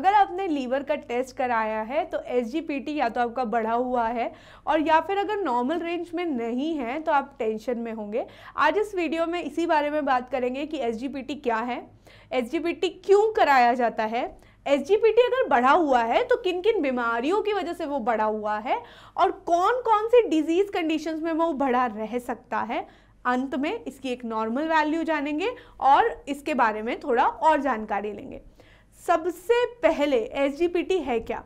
अगर आपने लीवर का टेस्ट कराया है तो एस या तो आपका बढ़ा हुआ है और या फिर अगर नॉर्मल रेंज में नहीं है तो आप टेंशन में होंगे आज इस वीडियो में इसी बारे में बात करेंगे कि एस क्या है एस क्यों कराया जाता है एस अगर बढ़ा हुआ है तो किन किन बीमारियों की वजह से वो बढ़ा हुआ है और कौन कौन सी डिजीज़ कंडीशंस में वो बढ़ा रह सकता है अंत में इसकी एक नॉर्मल वैल्यू जानेंगे और इसके बारे में थोड़ा और जानकारी लेंगे सबसे पहले एस है क्या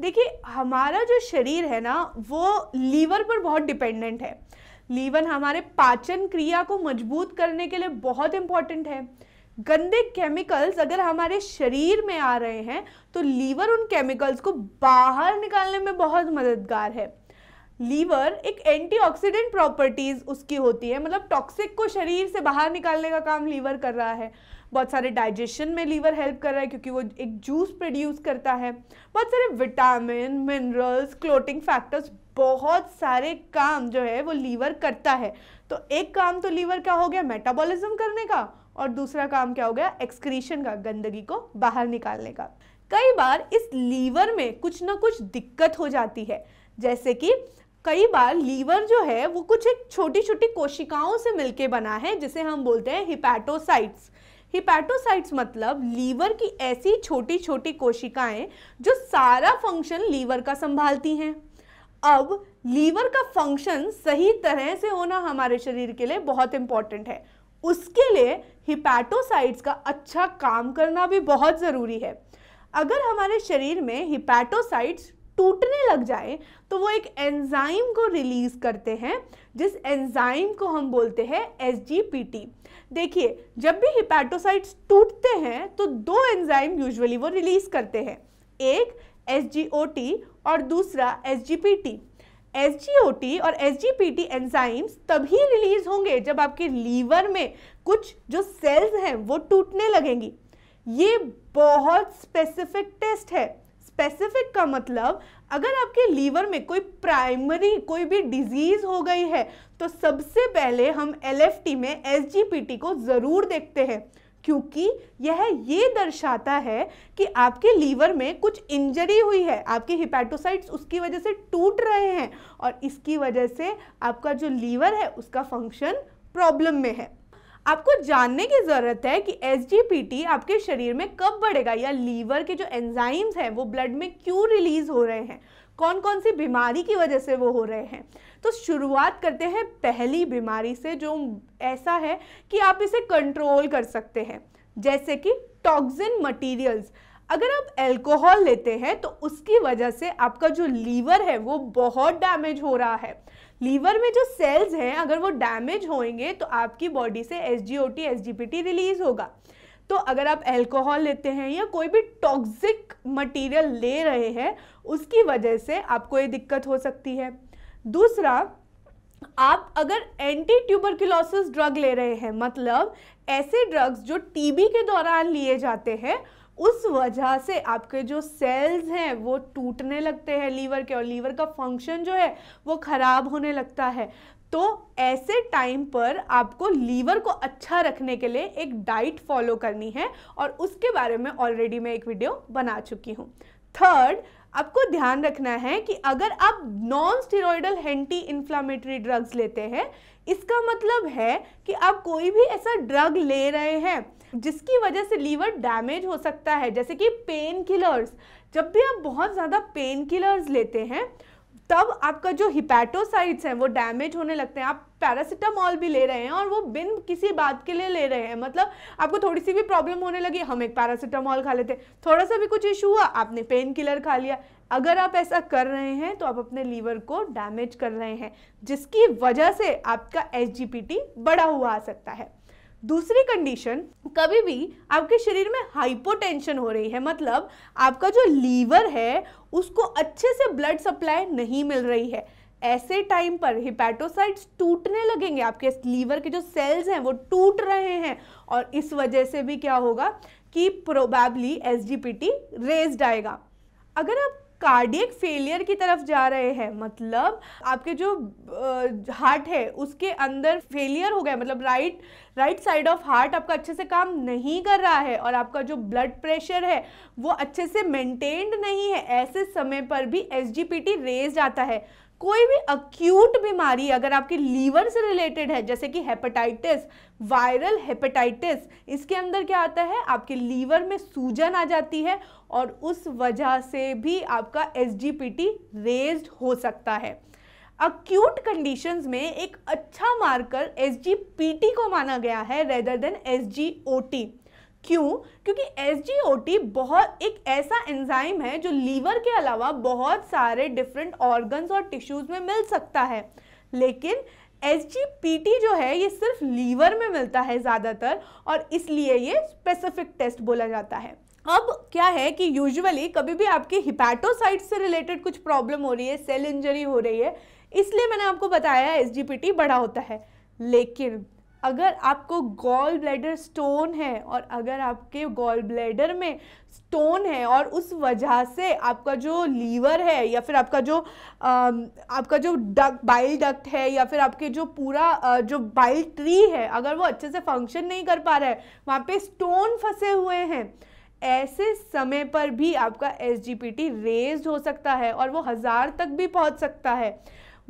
देखिए हमारा जो शरीर है ना वो लीवर पर बहुत डिपेंडेंट है लीवर हमारे पाचन क्रिया को मजबूत करने के लिए बहुत इम्पॉर्टेंट है गंदे केमिकल्स अगर हमारे शरीर में आ रहे हैं तो लीवर उन केमिकल्स को बाहर निकालने में बहुत मददगार है लीवर एक एंटीऑक्सीडेंट प्रॉपर्टीज़ उसकी होती है मतलब टॉक्सिक को शरीर से बाहर निकालने का काम लीवर कर रहा है बहुत सारे डाइजेशन में लीवर हेल्प कर रहा है क्योंकि वो एक जूस प्रोड्यूस करता है बहुत सारे विटामिन मिनरल्स क्लोटिंग फैक्टर्स बहुत सारे काम जो है वो लीवर करता है तो एक काम तो लीवर क्या हो गया मेटाबॉलिज्म करने का और दूसरा काम क्या हो गया एक्सक्रीशन का गंदगी को बाहर निकालने का कई बार इस लीवर में कुछ ना कुछ दिक्कत हो जाती है जैसे कि कई बार लीवर जो है वो कुछ एक छोटी छोटी कोशिकाओं से मिलके बना है जिसे हम बोलते हैं हिपैटोसाइट्स हिपैटोसाइट्स मतलब लीवर की ऐसी छोटी छोटी कोशिकाएं जो सारा फंक्शन लीवर का संभालती हैं अब लीवर का फंक्शन सही तरह से होना हमारे शरीर के लिए बहुत इंपॉर्टेंट है उसके लिए हिपैटोसाइट्स का अच्छा काम करना भी बहुत ज़रूरी है अगर हमारे शरीर में हिपैटोसाइट्स टूटने लग जाए तो वो एक एंजाइम को रिलीज़ करते हैं जिस एंजाइम को हम बोलते हैं एस देखिए जब भी हिपैटोसाइट्स टूटते हैं तो दो एंजाइम यूजुअली वो रिलीज़ करते हैं एक एस और दूसरा एस एस और एस एंजाइम्स तभी रिलीज होंगे जब आपके लीवर में कुछ जो सेल्स हैं वो टूटने लगेंगी ये बहुत स्पेसिफिक टेस्ट है स्पेसिफिक का मतलब अगर आपके लीवर में कोई प्राइमरी कोई भी डिजीज़ हो गई है तो सबसे पहले हम एल में एस को ज़रूर देखते हैं क्योंकि यह ये दर्शाता है कि आपके लीवर में कुछ इंजरी हुई है आपके हिपैटोसाइट्स उसकी वजह से टूट रहे हैं और इसकी वजह से आपका जो लीवर है उसका फंक्शन प्रॉब्लम में है आपको जानने की ज़रूरत है कि एस आपके शरीर में कब बढ़ेगा या लीवर के जो एंजाइम्स हैं वो ब्लड में क्यों रिलीज़ हो रहे हैं कौन कौन सी बीमारी की वजह से वो हो रहे हैं तो शुरुआत करते हैं पहली बीमारी से जो ऐसा है कि आप इसे कंट्रोल कर सकते हैं जैसे कि टॉक्सिन मटेरियल्स अगर आप एल्कोहल लेते हैं तो उसकी वजह से आपका जो लीवर है वो बहुत डैमेज हो रहा है लीवर में जो सेल्स हैं अगर वो डैमेज होंगे तो आपकी बॉडी से S G O T P T release होगा तो अगर आप अल्कोहल लेते हैं या कोई भी टॉक्सिक मटेरियल ले रहे हैं उसकी वजह से आपको ये दिक्कत हो सकती है दूसरा आप अगर एंटी ट्यूबरकुलोसिस ड्रग ले रहे हैं मतलब ऐसे ड्रग्स जो टीबी के दौरान लिए जाते हैं उस वजह से आपके जो सेल्स हैं वो टूटने लगते हैं लीवर के और लीवर का फंक्शन जो है वो ख़राब होने लगता है तो ऐसे टाइम पर आपको लीवर को अच्छा रखने के लिए एक डाइट फॉलो करनी है और उसके बारे में ऑलरेडी मैं एक वीडियो बना चुकी हूँ थर्ड आपको ध्यान रखना है कि अगर आप non steroidal anti inflammatory drugs लेते हैं इसका मतलब है कि आप कोई भी ऐसा ड्रग ले रहे हैं जिसकी वजह से लीवर डैमेज हो सकता है जैसे कि पेन किलर्स जब भी आप बहुत ज़्यादा पेन किलर्स लेते हैं तब आपका जो हिपैटोसाइट्स हैं वो डैमेज होने लगते हैं आप पैरासिटामॉल भी ले रहे हैं और वो बिन किसी बात के लिए ले रहे हैं मतलब आपको थोड़ी सी भी प्रॉब्लम होने लगी हम एक पैरासिटामॉल खा लेते हैं थोड़ा सा भी कुछ इशू हुआ आपने पेन किलर खा लिया अगर आप ऐसा कर रहे हैं तो आप अपने लीवर को डैमेज कर रहे हैं जिसकी वजह से आपका एच बड़ा हुआ आ सकता है दूसरी कंडीशन कभी भी आपके शरीर में हाइपोटेंशन हो रही है मतलब आपका जो लीवर है उसको अच्छे से ब्लड सप्लाई नहीं मिल रही है ऐसे टाइम पर हिपैटोसाइट्स टूटने लगेंगे आपके लीवर के जो सेल्स हैं वो टूट रहे हैं और इस वजह से भी क्या होगा कि प्रोबेबली एस रेज्ड आएगा अगर आप कार्डियक फेलियर की तरफ जा रहे हैं मतलब आपके जो हार्ट है उसके अंदर फेलियर हो गया मतलब right right side of heart आपका अच्छे से काम नहीं कर रहा है और आपका जो ब्लड प्रेशर है वो अच्छे से मेंटेन्ड नहीं है ऐसे समय पर भी एस रेज आता है कोई भी अक्यूट बीमारी अगर आपके लीवर से रिलेटेड है जैसे कि हेपेटाइटिस वायरल हेपेटाइटिस इसके अंदर क्या आता है आपके लीवर में सूजन आ जाती है और उस वजह से भी आपका एस रेज्ड हो सकता है अक्यूट कंडीशंस में एक अच्छा मार्कर एस को माना गया है रेदर देन एस क्यों क्योंकि एस बहुत एक ऐसा एंजाइम है जो लीवर के अलावा बहुत सारे डिफरेंट ऑर्गन्स और टिश्यूज में मिल सकता है लेकिन एस जो है ये सिर्फ लीवर में मिलता है ज़्यादातर और इसलिए ये स्पेसिफिक टेस्ट बोला जाता है अब क्या है कि यूजुअली कभी भी आपके हिपैटोसाइट से रिलेटेड कुछ प्रॉब्लम हो रही है सेल इंजरी हो रही है इसलिए मैंने आपको बताया एस बड़ा होता है लेकिन अगर आपको गॉल ब्लैडर स्टोन है और अगर आपके गॉल ब्लैडर में स्टोन है और उस वजह से आपका जो लीवर है या फिर आपका जो आपका जो डक बाइल डक्ट है या फिर आपके जो पूरा जो बाइल ट्री है अगर वो अच्छे से फंक्शन नहीं कर पा रहा है वहाँ पे स्टोन फंसे हुए हैं ऐसे समय पर भी आपका एस रेज हो सकता है और वो हज़ार तक भी पहुँच सकता है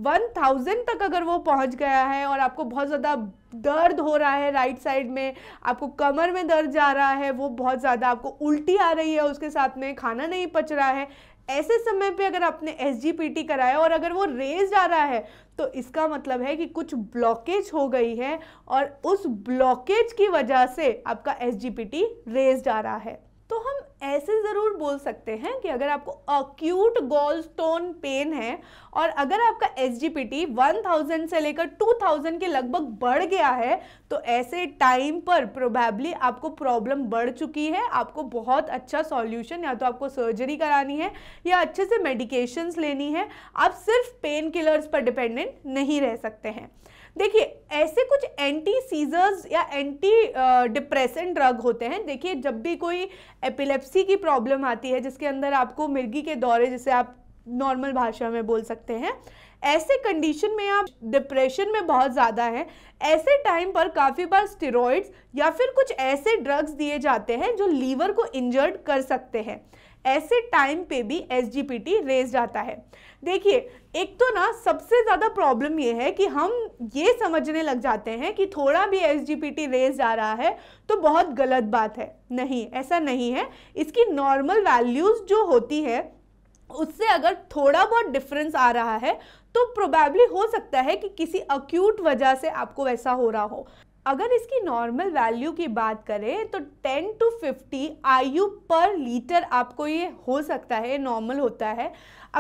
वन थाउजेंड तक अगर वो पहुंच गया है और आपको बहुत ज़्यादा दर्द हो रहा है राइट साइड में आपको कमर में दर्द जा रहा है वो बहुत ज़्यादा आपको उल्टी आ रही है उसके साथ में खाना नहीं पच रहा है ऐसे समय पे अगर आपने एस कराया और अगर वो रेज आ रहा है तो इसका मतलब है कि कुछ ब्लॉकेज हो गई है और उस ब्लॉकेज की वजह से आपका एस रेज आ रहा है तो हम ऐसे ज़रूर बोल सकते हैं कि अगर आपको अक्यूट गोल स्टोन पेन है और अगर आपका S G P T one thousand से लेकर टू थाउजेंड के लगभग बढ़ गया है तो ऐसे टाइम पर प्रोबेबली आपको प्रॉब्लम बढ़ चुकी है आपको बहुत अच्छा सॉल्यूशन या तो आपको सर्जरी करानी है या अच्छे से मेडिकेशंस लेनी है आप सिर्फ पेन किलर्स पर डिपेंडेंट नहीं रह सकते हैं देखिए ऐसे कुछ एंटी सीजर्स या एंटी डिप्रेसेंट ड्रग होते हैं देखिए जब भी कोई एपिलेप्सी की प्रॉब्लम आती है जिसके अंदर आपको मिर्गी के दौरे जिसे आप नॉर्मल भाषा में बोल सकते हैं ऐसे कंडीशन में आप डिप्रेशन में बहुत ज़्यादा हैं ऐसे टाइम पर काफ़ी बार स्टेरॉइड्स या फिर कुछ ऐसे ड्रग्स दिए जाते हैं जो लीवर को इंजर्ड कर सकते हैं ऐसे टाइम पे भी एस रेज जाता है देखिए एक तो ना सबसे ज़्यादा प्रॉब्लम ये है कि हम ये समझने लग जाते हैं कि थोड़ा भी एस रेज जा रहा है तो बहुत गलत बात है नहीं ऐसा नहीं है इसकी नॉर्मल वैल्यूज़ जो होती है उससे अगर थोड़ा बहुत डिफरेंस आ रहा है तो प्रोबेबली हो सकता है कि किसी अक्यूट वजह से आपको वैसा हो रहा हो अगर इसकी नॉर्मल वैल्यू की बात करें तो 10 टू 50 आयु पर लीटर आपको ये हो सकता है नॉर्मल होता है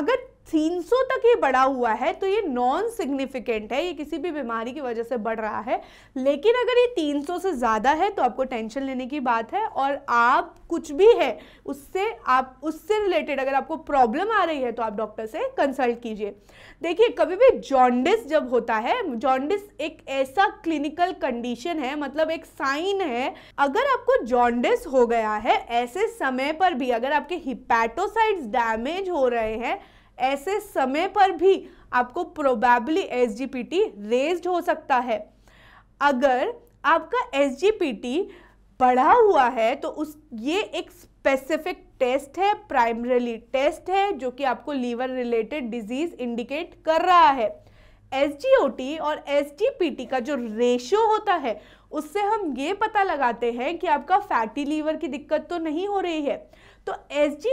अगर 300 तक ये बढ़ा हुआ है तो ये नॉन सिग्निफिकेंट है ये किसी भी बीमारी की वजह से बढ़ रहा है लेकिन अगर ये 300 से ज़्यादा है तो आपको टेंशन लेने की बात है और आप कुछ भी है उससे आप उससे रिलेटेड अगर आपको प्रॉब्लम आ रही है तो आप डॉक्टर से कंसल्ट कीजिए देखिए कभी भी जॉन्डिस जब होता है जॉन्डिस एक ऐसा क्लिनिकल कंडीशन है मतलब एक साइन है अगर आपको जॉन्डिस हो गया है ऐसे समय पर भी अगर आपके हिपैटोसाइड्स डैमेज हो रहे हैं ऐसे समय पर भी आपको probably S G P T raise हो सकता है अगर आपका एस जी पी टी बढ़ा हुआ है तो उस ये एक स्पेसिफिक टेस्ट है प्राइमरली टेस्ट है जो कि आपको लीवर रिलेटेड डिजीज इंडिकेट कर रहा है एस और एस का जो रेशियो होता है उससे हम ये पता लगाते हैं कि आपका फैटी लीवर की दिक्कत तो नहीं हो रही है तो एस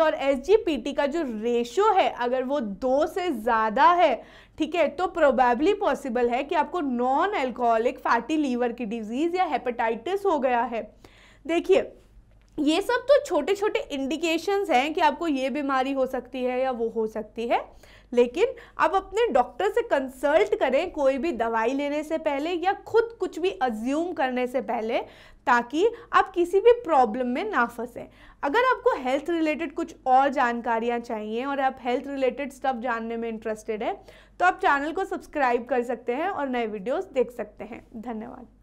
और एस का जो रेशो है अगर वो दो से ज़्यादा है ठीक है तो प्रोबेबली पॉसिबल है कि आपको नॉन एल्कोहलिक फैटी लीवर की डिजीज़ या हेपेटाइटिस हो गया है देखिए ये सब तो छोटे छोटे इंडिकेशंस हैं कि आपको ये बीमारी हो सकती है या वो हो सकती है लेकिन आप अपने डॉक्टर से कंसल्ट करें कोई भी दवाई लेने से पहले या खुद कुछ भी अज्यूम करने से पहले ताकि आप किसी भी प्रॉब्लम में ना फंसें अगर आपको हेल्थ रिलेटेड कुछ और जानकारियाँ चाहिए और आप हेल्थ रिलेटेड स्टफ जानने में इंटरेस्टेड है तो आप चैनल को सब्सक्राइब कर सकते हैं और नए वीडियोज़ देख सकते हैं धन्यवाद